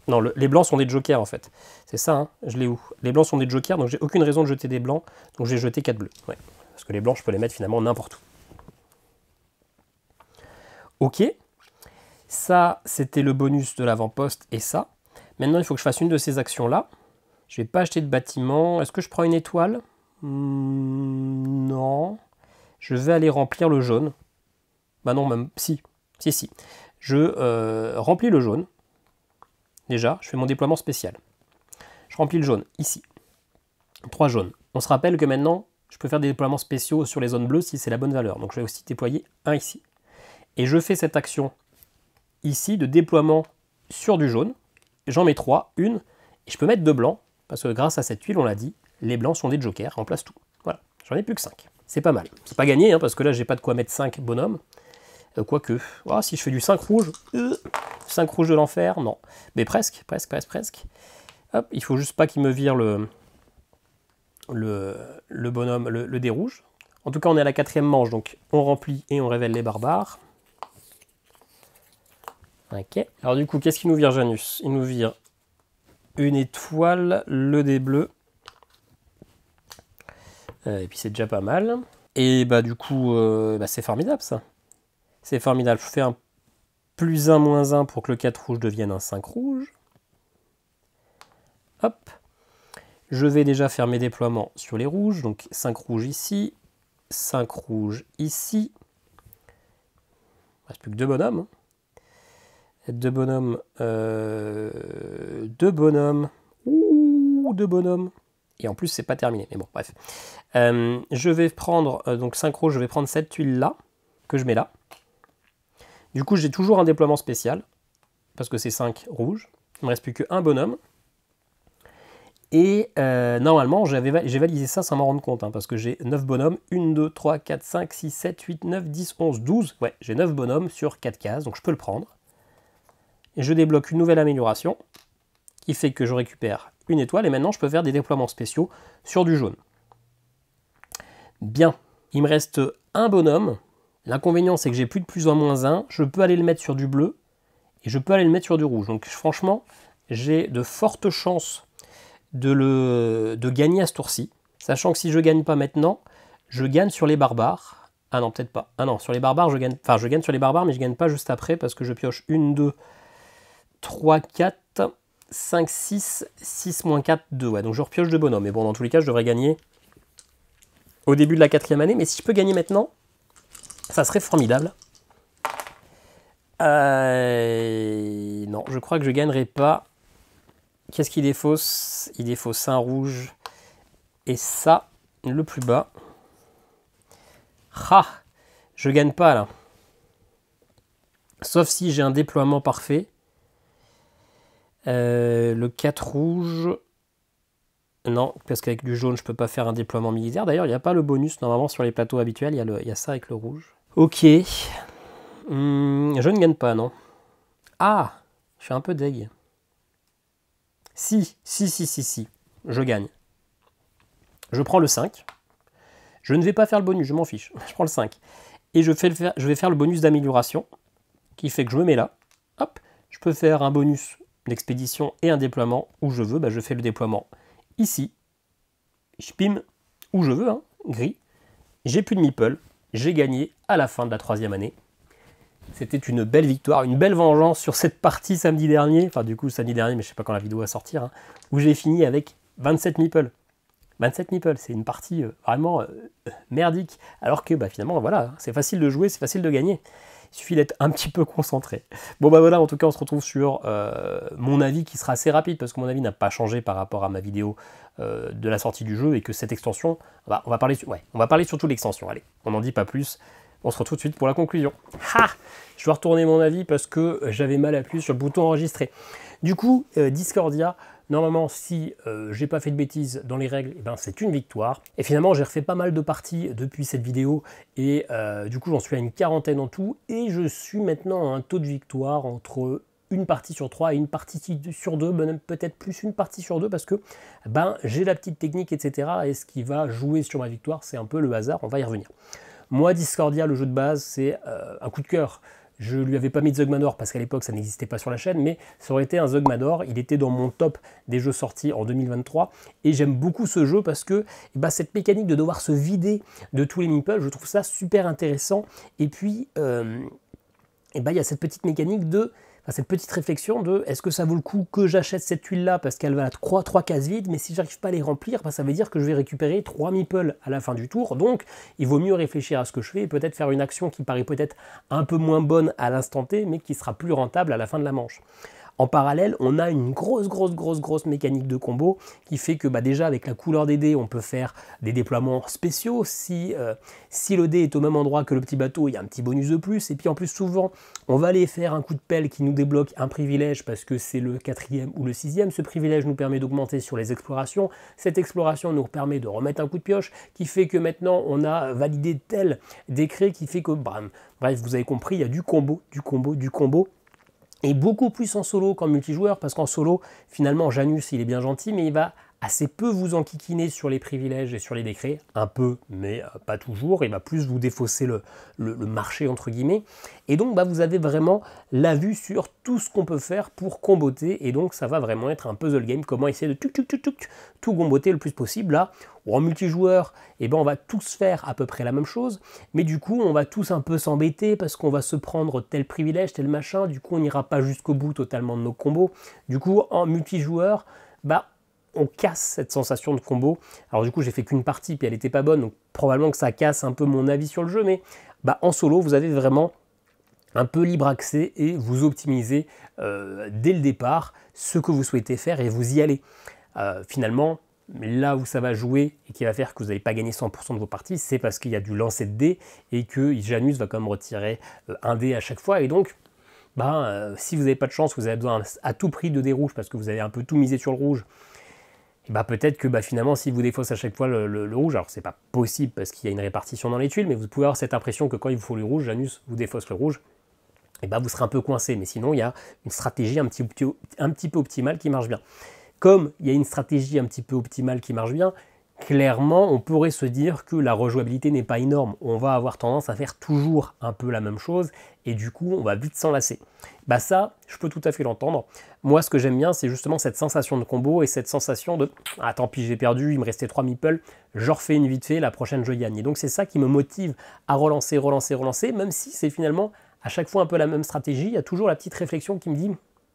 [SPEAKER 1] Non, les blancs sont des jokers en fait. C'est ça, hein, je l'ai où Les blancs sont des jokers, donc j'ai aucune raison de jeter des blancs, donc j'ai jeté quatre bleus. Parce que les blancs, je peux les mettre finalement n'importe où. Ok, ça c'était le bonus de l'avant-poste et ça. Maintenant, il faut que je fasse une de ces actions-là. Je vais pas acheter de bâtiment. Est-ce que je prends une étoile hmm, Non. Je vais aller remplir le jaune. Bah non, même si. Si, si. Je euh, remplis le jaune. Déjà, je fais mon déploiement spécial. Je remplis le jaune, ici. Trois jaunes. On se rappelle que maintenant, je peux faire des déploiements spéciaux sur les zones bleues si c'est la bonne valeur. Donc je vais aussi déployer un ici. Et je fais cette action ici de déploiement sur du jaune j'en mets trois, une, et je peux mettre deux blancs, parce que grâce à cette huile, on l'a dit, les blancs sont des jokers, remplace tout. Voilà, j'en ai plus que 5. C'est pas mal. C'est pas gagné, hein, parce que là, j'ai pas de quoi mettre cinq bonhommes. Euh, quoique, oh, si je fais du 5 rouge, euh, 5 rouge de l'enfer, non. Mais presque, presque, presque, presque. Hop, il faut juste pas qu'il me vire le, le, bonhomme, le, le dé rouge. En tout cas, on est à la quatrième manche, donc on remplit et on révèle les barbares. Ok. Alors du coup, qu'est-ce qu'il nous vire, Janus Il nous vire une étoile, le dé bleu. Euh, et puis c'est déjà pas mal. Et bah du coup, euh, bah, c'est formidable ça. C'est formidable. Je fais un plus 1, moins 1 pour que le 4 rouge devienne un 5 rouge. Hop. Je vais déjà faire mes déploiements sur les rouges. Donc 5 rouges ici, 5 rouges ici. Il ne reste plus que deux bonhommes. Hein. Deux bonhommes. Euh, deux bonhommes. ou deux bonhommes. Et en plus, c'est pas terminé. Mais bon, bref. Euh, je vais prendre, donc euh, donc synchro, je vais prendre cette tuile-là, que je mets là. Du coup, j'ai toujours un déploiement spécial, parce que c'est 5 rouges. Il ne me reste plus qu'un bonhomme. Et euh, normalement, j'ai validé ça sans m'en rendre compte, hein, parce que j'ai 9 bonhommes. 1, 2, 3, 4, 5, 6, 7, 8, 9, 10, 11, 12. Ouais, j'ai 9 bonhommes sur 4 cases, donc je peux le prendre et je débloque une nouvelle amélioration qui fait que je récupère une étoile et maintenant je peux faire des déploiements spéciaux sur du jaune. Bien, il me reste un bonhomme. L'inconvénient c'est que j'ai plus de plus en moins un. Je peux aller le mettre sur du bleu et je peux aller le mettre sur du rouge. Donc franchement, j'ai de fortes chances de, le, de gagner à ce tour-ci. Sachant que si je ne gagne pas maintenant, je gagne sur les barbares. Ah non, peut-être pas. Ah non, sur les barbares, je gagne. Enfin, je gagne sur les barbares, mais je gagne pas juste après parce que je pioche une, deux, 3, 4, 5, 6, 6, moins 4, 2. Ouais, donc je repioche de bonhomme. Mais bon, dans tous les cas, je devrais gagner au début de la quatrième année. Mais si je peux gagner maintenant, ça serait formidable. Euh... Non, je crois que je ne gagnerai pas. Qu'est-ce qu'il défausse Il défausse un rouge et ça, le plus bas. Ha Je gagne pas là. Sauf si j'ai un déploiement parfait. Euh, le 4 rouge. Non, parce qu'avec du jaune, je peux pas faire un déploiement militaire. D'ailleurs, il n'y a pas le bonus. Normalement, sur les plateaux habituels, il y, a ça avec le rouge. Ok. Hmm, je ne gagne pas, non. Ah Je suis un peu deg. Si, si, si, si, si. Je gagne. Je prends le 5. Je ne vais pas faire le bonus, je m'en fiche. Je prends le 5. Et je, fais le je vais faire le bonus d'amélioration, qui fait que je me mets là. Hop, je peux faire un bonus expédition et un déploiement où je veux, bah, je fais le déploiement ici, je pime où je veux, hein, gris, j'ai plus de meeple, j'ai gagné à la fin de la troisième année. C'était une belle victoire, une belle vengeance sur cette partie samedi dernier, enfin du coup samedi dernier, mais je sais pas quand la vidéo va sortir, hein, où j'ai fini avec 27 meeple. 27 meeple, c'est une partie euh, vraiment euh, merdique, alors que bah, finalement, voilà, hein, c'est facile de jouer, c'est facile de gagner. Il suffit d'être un petit peu concentré. Bon bah voilà, en tout cas on se retrouve sur euh, mon avis qui sera assez rapide parce que mon avis n'a pas changé par rapport à ma vidéo euh, de la sortie du jeu et que cette extension, bah, on, va parler, ouais, on va parler surtout de l'extension. Allez, on n'en dit pas plus. On se retrouve tout de suite pour la conclusion. Ha Je dois retourner mon avis parce que j'avais mal appuyé sur le bouton enregistrer. Du coup, euh, Discordia, Normalement, si euh, j'ai pas fait de bêtises dans les règles, eh ben, c'est une victoire. Et finalement, j'ai refait pas mal de parties depuis cette vidéo et euh, du coup, j'en suis à une quarantaine en tout et je suis maintenant à un taux de victoire entre une partie sur trois et une partie sur deux, ben, peut-être plus une partie sur deux parce que ben, j'ai la petite technique, etc. Et ce qui va jouer sur ma victoire, c'est un peu le hasard, on va y revenir. Moi, Discordia, le jeu de base, c'est euh, un coup de cœur. Je lui avais pas mis Zogmanor parce qu'à l'époque ça n'existait pas sur la chaîne, mais ça aurait été un Zugmador. Il était dans mon top des jeux sortis en 2023 et j'aime beaucoup ce jeu parce que bah, cette mécanique de devoir se vider de tous les meeples, je trouve ça super intéressant. Et puis, et euh, eh bah, ben, il y a cette petite mécanique de cette petite réflexion de est-ce que ça vaut le coup que j'achète cette huile-là parce qu'elle va trois, trois cases vides, mais si j'arrive pas à les remplir, ben, ça veut dire que je vais récupérer trois meeples à la fin du tour. Donc, il vaut mieux réfléchir à ce que je fais et peut-être faire une action qui paraît peut-être un peu moins bonne à l'instant T, mais qui sera plus rentable à la fin de la manche. En parallèle, on a une grosse, grosse, grosse, grosse mécanique de combo qui fait que bah, déjà avec la couleur des dés, on peut faire des déploiements spéciaux. Si, euh, si le dé est au même endroit que le petit bateau, il y a un petit bonus de plus. Et puis en plus, souvent, on va aller faire un coup de pelle qui nous débloque un privilège parce que c'est le quatrième ou le sixième. Ce privilège nous permet d'augmenter sur les explorations. Cette exploration nous permet de remettre un coup de pioche qui fait que maintenant, on a validé tel décret qui fait que, bam, bref, vous avez compris, il y a du combo, du combo, du combo et beaucoup plus en solo qu'en multijoueur, parce qu'en solo, finalement, Janus, il est bien gentil, mais il va assez peu vous enquiquiner sur les privilèges et sur les décrets, un peu, mais euh, pas toujours, il va bah, plus vous défausser le, marché, entre guillemets. Et donc, bah, vous avez vraiment la vue sur tout ce qu'on peut faire pour comboter, et donc ça va vraiment être un puzzle game, comment essayer de tout comboter le plus possible. Là, en multijoueur, et eh ben on va tous faire à peu près la même chose, mais du coup on va tous un peu s'embêter parce qu'on va se prendre tel privilège, tel machin, du coup on n'ira pas jusqu'au bout totalement de nos combos. Du coup en multijoueur, bah on casse cette sensation de combo. Alors du coup, j'ai fait qu'une partie, puis elle n'était pas bonne, donc probablement que ça casse un peu mon avis sur le jeu, mais bah, en solo, vous avez vraiment un peu libre accès et vous optimisez euh, dès le départ ce que vous souhaitez faire et vous y allez. Euh, finalement, là où ça va jouer et qui va faire que vous n'allez pas gagner 100% de vos parties, c'est parce qu'il y a du lancer de dés et que Janus va quand même retirer euh, un dé à chaque fois. Et donc, bah, si vous n'avez pas de chance, vous avez besoin à tout prix de dés rouges parce que vous avez un peu tout misé sur le rouge, bah, peut-être que bah, finalement, si vous défaussez à chaque fois le, rouge, alors c'est pas possible parce qu'il y a une répartition dans les tuiles, mais vous pouvez avoir cette impression que quand il vous faut le rouge, Janus vous défausse le rouge, et bah vous serez un peu coincé. Mais sinon, il y a une stratégie un petit peu optimale qui marche bien. Comme il y a une stratégie un petit peu optimale qui marche bien, clairement, on pourrait se dire que la rejouabilité n'est pas énorme. On va avoir tendance à faire toujours un peu la même chose et du coup on va vite s'enlacer. Bah ça, je peux tout à fait l'entendre. Moi ce que j'aime bien c'est justement cette sensation de combo et cette sensation de « Ah tant pis j'ai perdu, il me restait 3 meeples, je refais une vite fait, la prochaine je gagne ». Et donc c'est ça qui me motive à relancer, relancer, relancer, même si c'est finalement à chaque fois un peu la même stratégie, il y a toujours la petite réflexion qui me dit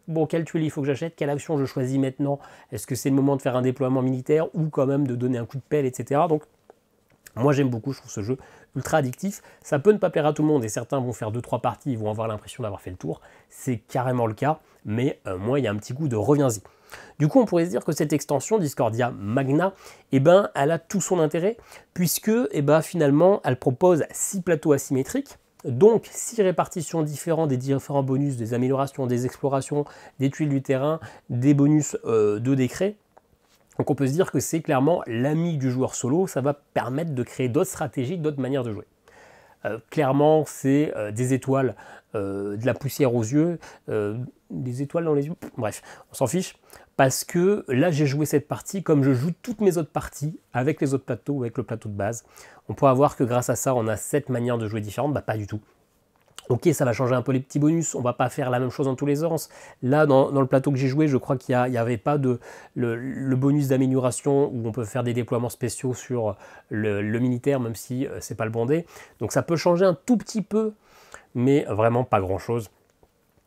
[SPEAKER 1] bon, quel tuile il faut que j'achète, quelle action je choisis maintenant, est-ce que c'est le moment de faire un déploiement militaire ou quand même de donner un coup de pelle, etc. Donc moi j'aime beaucoup, je trouve ce jeu ultra addictif. Ça peut ne pas plaire à tout le monde et certains vont faire 2-3 parties, ils vont avoir l'impression d'avoir fait le tour. C'est carrément le cas, mais euh, moi il y a un petit goût de reviens-y. Du coup, on pourrait se dire que cette extension Discordia Magna, eh ben, elle a tout son intérêt, puisque eh ben, finalement, elle propose 6 plateaux asymétriques, donc 6 répartitions différentes des différents bonus, des améliorations, des explorations, des tuiles du terrain, des bonus euh, de décret, donc on peut se dire que c'est clairement l'ami du joueur solo, ça va permettre de créer d'autres stratégies, d'autres manières de jouer. Euh, clairement, c'est euh, des étoiles, euh, de la poussière aux yeux, des étoiles dans les yeux, bref, on s'en fiche. Parce que là, j'ai joué cette partie comme je joue toutes mes autres parties avec les autres plateaux, avec le plateau de base. On pourra voir que grâce à ça, on a sept manières de jouer différentes, bah pas du tout. Ok, ça va changer un peu les petits bonus, on va pas faire la même chose dans tous les sens. Là, dans, le plateau que j'ai joué, je crois qu'il n'y avait pas de le, bonus d'amélioration où on peut faire des déploiements spéciaux sur le, militaire, même si euh, c'est pas le dé. Donc ça peut changer un tout petit peu, mais vraiment pas grand-chose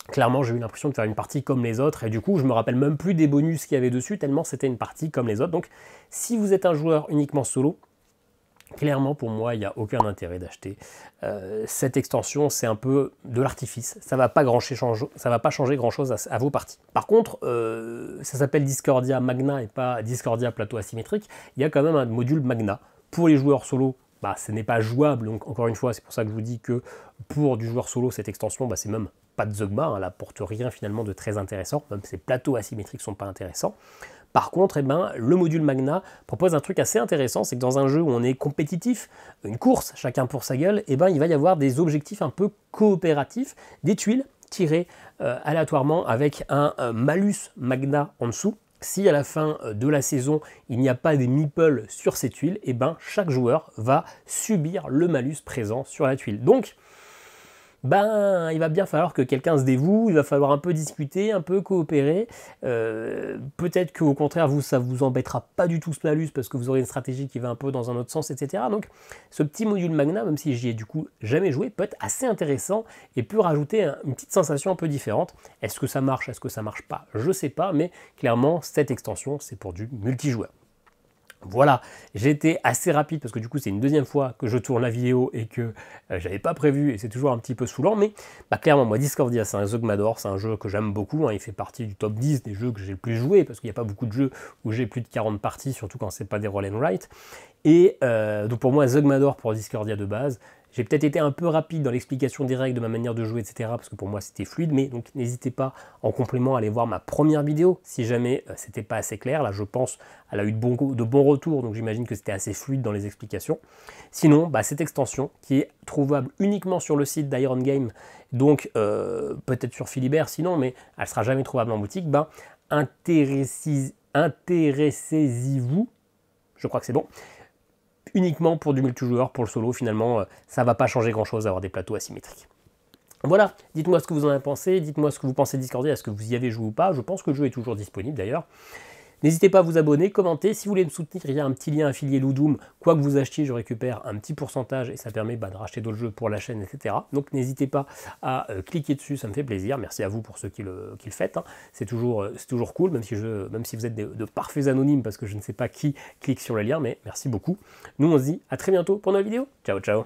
[SPEAKER 1] clairement j'ai eu l'impression de faire une partie comme les autres et du coup je me rappelle même plus des bonus qu'il y avait dessus tellement c'était une partie comme les autres donc si vous êtes un joueur uniquement solo Clairement, pour moi, il n'y a aucun intérêt d'acheter euh, cette extension. C'est un peu de l'artifice. Ça ne va, pas grand ça va pas changer grand-chose à, vos parties. Par contre, euh, ça s'appelle Discordia Magna et pas Discordia Plateau Asymétrique. Il y a quand même un module Magna. Pour les joueurs solo, bah, ce n'est pas jouable. Donc, encore une fois, c'est pour ça que je vous dis que pour du joueur solo, cette extension, bah, c'est même pas de Zogma. Elle hein, n'apporte rien finalement de très intéressant. Même ces plateaux asymétriques ne sont pas intéressants. Par contre, eh ben, le module Magna propose un truc assez intéressant, c'est que dans un jeu où on est compétitif, une course, chacun pour sa gueule, eh ben, il va y avoir des objectifs un peu coopératifs, des tuiles tirées euh, aléatoirement avec un euh, malus Magna en dessous. Si à la fin euh, de la saison, il n'y a pas des meeples sur ces tuiles, eh ben, chaque joueur va subir le malus présent sur la tuile. Donc, ben il va bien falloir que quelqu'un se dévoue, il va falloir un peu discuter, un peu coopérer. Euh, peut-être qu'au contraire, vous, ça vous embêtera pas du tout ce malus parce que vous aurez une stratégie qui va un peu dans un autre sens, etc. Donc ce petit module Magna, même si j'y ai du coup jamais joué, peut être assez intéressant et peut rajouter une petite sensation un peu différente. Est-ce que ça marche, est-ce que ça marche pas Je sais pas, mais clairement, cette extension, c'est pour du multijoueur. Voilà, j'étais assez rapide parce que du coup c'est une deuxième fois que je tourne la vidéo et que euh, j'avais pas prévu et c'est toujours un petit peu saoulant mais bah, clairement moi Discordia c'est un jeu c'est un jeu que j'aime beaucoup, hein. il fait partie du top 10 des jeux que j'ai le plus joué parce qu'il n'y a pas beaucoup de jeux où j'ai plus de 40 parties surtout quand c'est pas des roll and write et euh, donc pour moi Zogmador pour Discordia de base j'ai peut-être été un peu rapide dans l'explication des règles, de ma manière de jouer, etc. Parce que pour moi c'était fluide, mais donc n'hésitez pas en complément à aller voir ma première vidéo si jamais euh, c'était pas assez clair. Là je pense elle a eu de bons, retours, donc j'imagine que c'était assez fluide dans les explications. Sinon, bah, cette extension qui est trouvable uniquement sur le site d'Iron Game, donc euh, peut-être sur Philibert sinon, mais elle sera jamais trouvable en boutique, bah, intéressez-vous, je crois que c'est bon, uniquement pour du multijoueur, pour le solo, finalement, euh, ça va pas changer grand-chose d'avoir des plateaux asymétriques. Voilà, dites-moi ce que vous en avez pensé, dites-moi ce que vous pensez de Discordia, est-ce que vous y avez joué ou pas, je pense que le jeu est toujours disponible d'ailleurs. N'hésitez pas à vous abonner, commenter. Si vous voulez me soutenir, il y a un petit lien affilié Ludum. Quoi que vous achetiez, je récupère un petit pourcentage et ça permet bah, de racheter d'autres jeux pour la chaîne, etc. Donc n'hésitez pas à euh, cliquer dessus, ça me fait plaisir. Merci à vous pour ceux qui le, hein. euh, C'est toujours, cool, même si, vous êtes de, parfaits anonymes parce que je ne sais pas qui clique sur le lien, mais merci beaucoup. Nous, on se dit à très bientôt pour nouvelle vidéo. Ciao, ciao